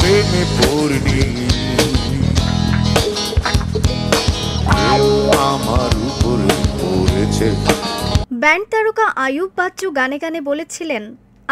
প্রেমে পড়নি আমার উপরে পড়েছে ব্যান্ড তারকা আয়ুব বাচ্চু গানে গানে বলেছিলেন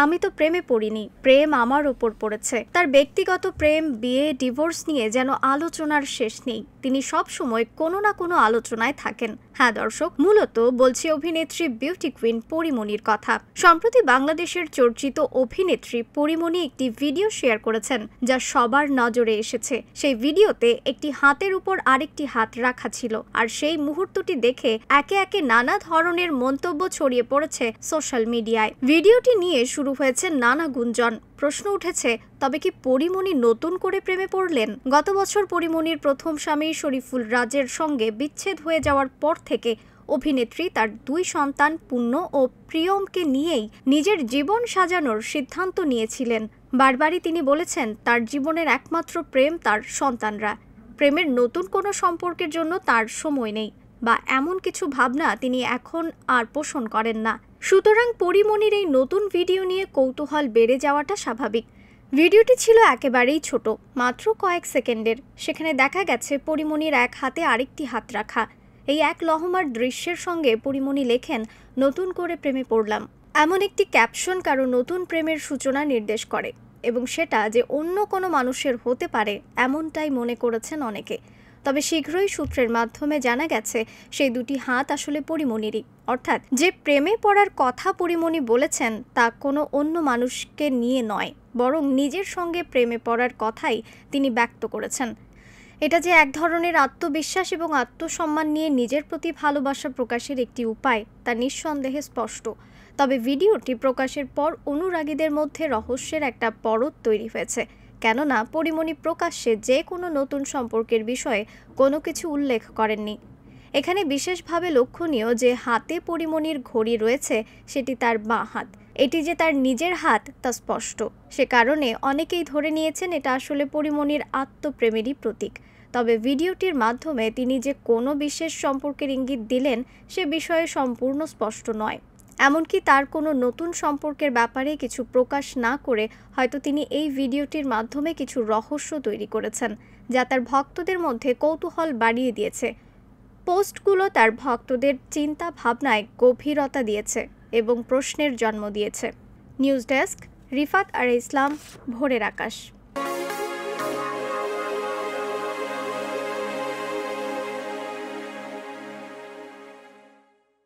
আমি তো প্রেমে পড়িনি প্রেম আমার ওপর পড়েছে তার ব্যক্তিগত প্রেম বিয়ে ডিভোর্স নিয়ে যেন আলোচনার শেষ নেই তিনি সব সময় কোনো না কোনো আলোচনায় থাকেন হ্যাঁ দর্শক মূলত বলছি অভিনেত্রী বিউটি কুইন পরিমণির কথা সম্প্রতি বাংলাদেশের চর্চিত অভিনেত্রী পরিমণি একটি ভিডিও শেয়ার করেছেন যা সবার নজরে এসেছে সেই ভিডিওতে একটি হাতের উপর আরেকটি হাত রাখা ছিল আর সেই মুহূর্তটি দেখে একে একে নানা ধরনের মন্তব্য ছড়িয়ে পড়েছে সোশ্যাল মিডিয়ায় ভিডিওটি নিয়ে শুরু শুরু হয়েছে নানা গুঞ্জন প্রশ্ন উঠেছে তবে কি পরিমণি নতুন করে প্রেমে পড়লেন গত বছর পরিমণির প্রথম স্বামী শরীফুল রাজের সঙ্গে বিচ্ছেদ হয়ে যাওয়ার পর থেকে অভিনেত্রী তার দুই সন্তান পুণ্য ও প্রিয়মকে নিয়েই নিজের জীবন সাজানোর সিদ্ধান্ত নিয়েছিলেন বারবারই তিনি বলেছেন তার জীবনের একমাত্র প্রেম তার সন্তানরা প্রেমের নতুন কোনো সম্পর্কের জন্য তার সময় নেই বা এমন কিছু ভাবনা তিনি এখন আর পোষণ করেন না সুতরাং পরিমণির এই নতুন ভিডিও নিয়ে কৌতূহল বেড়ে যাওয়াটা স্বাভাবিক ভিডিওটি ছিল একেবারেই ছোট মাত্র কয়েক সেকেন্ডের সেখানে দেখা গেছে পরিমণির এক হাতে আরেকটি হাত রাখা এই এক লহমার দৃশ্যের সঙ্গে পরিমণি লেখেন নতুন করে প্রেমে পড়লাম এমন একটি ক্যাপশন কারো নতুন প্রেমের সূচনা নির্দেশ করে এবং সেটা যে অন্য কোনো মানুষের হতে পারে এমনটাই মনে করেছেন অনেকে তবে শীঘ্রই সূত্রের মাধ্যমে জানা গেছে সেই দুটি হাত আসলে পরিমণিরই অর্থাৎ যে প্রেমে পড়ার কথা পরিমণি বলেছেন তা কোনো অন্য মানুষকে নিয়ে নয় বরং নিজের সঙ্গে প্রেমে পড়ার কথাই তিনি ব্যক্ত করেছেন এটা যে এক ধরনের আত্মবিশ্বাস এবং আত্মসম্মান নিয়ে নিজের প্রতি ভালোবাসা প্রকাশের একটি উপায় তা নিঃসন্দেহে স্পষ্ট তবে ভিডিওটি প্রকাশের পর অনুরাগীদের মধ্যে রহস্যের একটা পরত তৈরি হয়েছে কেননা পরিমণি প্রকাশ্যে যে কোনো নতুন সম্পর্কের বিষয়ে কোনো কিছু উল্লেখ করেননি এখানে বিশেষভাবে লক্ষণীয় যে হাতে পরিমণির ঘড়ি রয়েছে সেটি তার বাঁ হাত এটি যে তার নিজের হাত তা স্পষ্ট সে কারণে অনেকেই ধরে নিয়েছেন এটা আসলে পরিমণির আত্মপ্রেমেরই প্রতীক তবে ভিডিওটির মাধ্যমে তিনি যে কোনো বিশেষ সম্পর্কের ইঙ্গিত দিলেন সে বিষয়ে সম্পূর্ণ স্পষ্ট নয় এমনকি তার কোনো নতুন সম্পর্কের ব্যাপারে কিছু প্রকাশ না করে হয়তো তিনি এই ভিডিওটির মাধ্যমে কিছু রহস্য তৈরি করেছেন যা তার ভক্তদের মধ্যে কৌতূহল বাড়িয়ে দিয়েছে পোস্টগুলো তার ভক্তদের চিন্তা ভাবনায় গভীরতা দিয়েছে এবং প্রশ্নের জন্ম দিয়েছে নিউজ ডেস্ক রিফাত আর ইসলাম ভোরের আকাশ